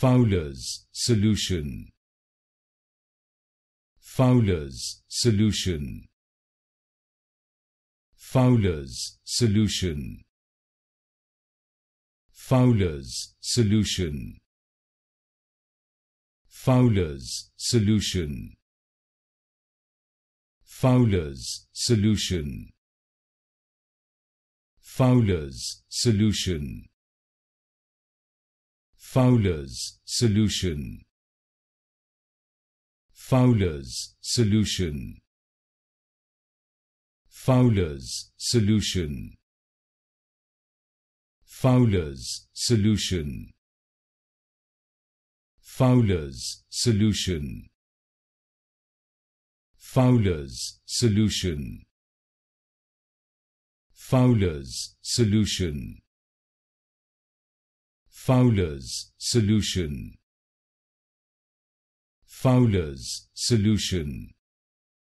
Fowler's solution Fowler's solution Fowler's solution Fowler's solution Fowler's solution Fowler's solution Fowler's solution Fowler's solution Fowler's solution Fowler's solution Fowler's solution Fowler's solution Fowler's solution Fowler's solution Fowler's solution Fowler's solution